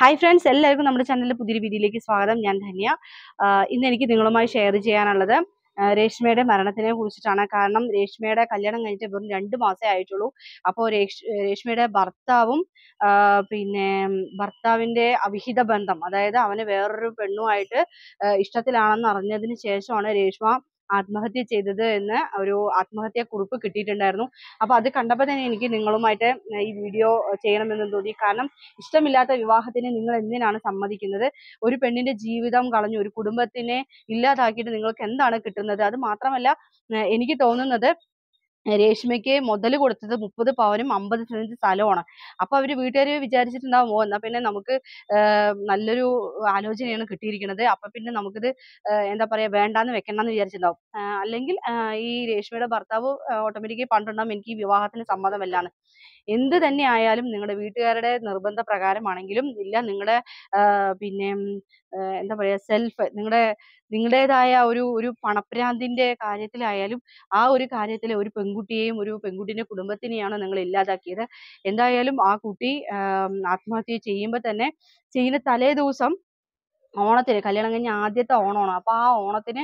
hi friends എല്ലാവർക്കും നമ്മുടെ ചാനലിലെ പുതിയ വീഡിയോയിലേക്ക് സ്വാഗതം ഞാൻ ധന്യ ഇന്ന് എനിക്ക് നിങ്ങളുമായി ഷെയർ ചെയ്യാനുള്ളത് രേഷ്മയുടെ മരണത്തിനെ കുറിച്ചിട്ടാണ് കാരണം രേഷ്മയുടെ കല്യാണം കഴിഞ്ഞിട്ട് വെറും രണ്ട് മാസേ ആയിട്ടുള്ളൂ അപ്പോൾ രേഷ്മയുടെ ഭർത്താവും പിന്നെ ഭർത്താവിന്റെ അവിഹിത ബന്ധം അതായത് അവന് വേറൊരു പെണ്ണുമായിട്ട് ഇഷ്ടത്തിലാണെന്ന് അറിഞ്ഞതിന് ശേഷമാണ് രേഷ്മ ആത്മഹത്യ ചെയ്തത് എന്ന് ഒരു ആത്മഹത്യാ കുറിപ്പ് കിട്ടിയിട്ടുണ്ടായിരുന്നു അപ്പോൾ അത് കണ്ടപ്പോൾ തന്നെ എനിക്ക് നിങ്ങളുമായിട്ട് ഈ വീഡിയോ ചെയ്യണമെന്ന് തോന്നി കാരണം ഇഷ്ടമില്ലാത്ത വിവാഹത്തിന് നിങ്ങൾ എന്തിനാണ് സമ്മതിക്കുന്നത് ഒരു പെണ്ണിന്റെ ജീവിതം കളഞ്ഞു ഒരു കുടുംബത്തിനെ ഇല്ലാതാക്കിയിട്ട് നിങ്ങൾക്ക് എന്താണ് കിട്ടുന്നത് അത് മാത്രമല്ല എനിക്ക് തോന്നുന്നത് രേഷ്മയ്ക്ക് മുതൽ കൊടുത്തത് മുപ്പത് പവനും അമ്പത് സെന്റ് സ്ഥലമാണ് അപ്പൊ അവര് വീട്ടുകാർ വിചാരിച്ചിട്ടുണ്ടാവും ഓ എന്നാ പിന്നെ നമുക്ക് നല്ലൊരു ആലോചനയാണ് കിട്ടിയിരിക്കുന്നത് അപ്പൊ പിന്നെ നമുക്കിത് എന്താ പറയാ വേണ്ടെന്ന് വെക്കണ്ടെന്ന് വിചാരിച്ചിട്ടുണ്ടാവും അല്ലെങ്കിൽ ഈ രേഷ്മയുടെ ഭർത്താവ് ഓട്ടോമാറ്റിക്കലി പണ്ടുണ്ടാവും എനിക്ക് ഈ വിവാഹത്തിന് സമ്മതമല്ലാണ് എന്ത് തന്നെ ആയാലും നിങ്ങളുടെ വീട്ടുകാരുടെ നിർബന്ധ പ്രകാരമാണെങ്കിലും ഇല്ല നിങ്ങളുടെ പിന്നെ എന്താ പറയാ സെൽഫ് നിങ്ങളുടെ നിങ്ങളുടേതായ ഒരു ഒരു പണപ്രാന്തിന്റെ കാര്യത്തിലായാലും ആ ഒരു കാര്യത്തിലെ ഒരു പെൺ പെൺകുട്ടിയെയും ഒരു പെൺകുട്ടിൻ്റെ കുടുംബത്തിനെയാണ് നിങ്ങൾ ഇല്ലാതാക്കിയത് എന്തായാലും ആ കുട്ടി ആത്മഹത്യ ചെയ്യുമ്പോൾ തന്നെ ചെയ്യുന്ന തലേ ദിവസം ഓണത്തിന് കല്യാണം കഴിഞ്ഞ ആദ്യത്തെ ഓണമാണ് അപ്പൊ ആ ഓണത്തിന്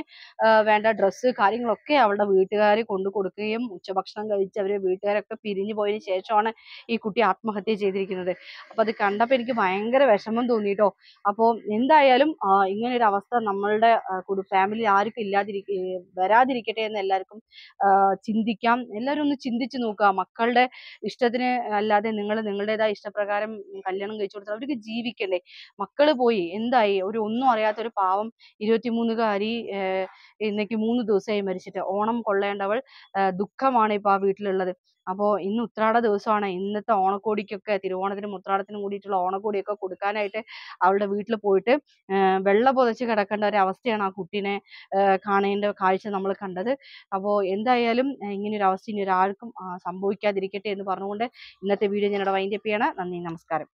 വേണ്ട ഡ്രസ്സ് കാര്യങ്ങളൊക്കെ അവളുടെ വീട്ടുകാർ കൊണ്ടു കൊടുക്കുകയും ഉച്ചഭക്ഷണം കഴിച്ച് അവര് വീട്ടുകാരൊക്കെ പിരിഞ്ഞു പോയതിന് ശേഷമാണ് ഈ കുട്ടി ആത്മഹത്യ ചെയ്തിരിക്കുന്നത് അപ്പൊ അത് കണ്ടപ്പോൾ എനിക്ക് ഭയങ്കര വിഷമം തോന്നിട്ടോ അപ്പോൾ എന്തായാലും ഇങ്ങനെ ഒരു അവസ്ഥ നമ്മളുടെ ഫാമിലി ആർക്കും ഇല്ലാതിരിക്ക വരാതിരിക്കട്ടെ എന്ന് എല്ലാവർക്കും ചിന്തിക്കാം എല്ലാവരും ഒന്ന് ചിന്തിച്ചു നോക്കുക മക്കളുടെ ഇഷ്ടത്തിന് അല്ലാതെ നിങ്ങൾ നിങ്ങളുടേതായ ഇഷ്ടപ്രകാരം കല്യാണം കഴിച്ചു കൊടുത്താൽ അവർക്ക് ജീവിക്കണ്ടേ മക്കള് പോയി എന്തായി ഒരു ഒരു ഒന്നും അറിയാത്ത ഒരു പാവം ഇരുപത്തിമൂന്നുകാരി ഇന്നേക്ക് മൂന്ന് ദിവസമായി മരിച്ചിട്ട് ഓണം കൊള്ളേണ്ടവൾ ദുഃഖമാണ് ഇപ്പോൾ ആ വീട്ടിലുള്ളത് അപ്പോൾ ഇന്ന് ഉത്രാട ദിവസമാണ് ഇന്നത്തെ ഓണക്കോടിക്കൊക്കെ തിരുവോണത്തിനും ഉത്രാടത്തിനും കൂടിയിട്ടുള്ള ഓണക്കോടിയൊക്കെ കൊടുക്കാനായിട്ട് അവളുടെ വീട്ടിൽ പോയിട്ട് വെള്ള പുതച്ച് കിടക്കേണ്ട ഒരു അവസ്ഥയാണ് ആ കുട്ടീനെ കാണേണ്ട കാഴ്ച നമ്മൾ കണ്ടത് അപ്പോൾ എന്തായാലും ഇങ്ങനൊരു അവസ്ഥ ഇനി ഒരാൾക്കും സംഭവിക്കാതിരിക്കട്ടെ എന്ന് പറഞ്ഞുകൊണ്ട് ഇന്നത്തെ വീഡിയോ ഞാനിവിടെ വൈൻഡപ്പ് ചെയ്യണം നന്ദി നമസ്കാരം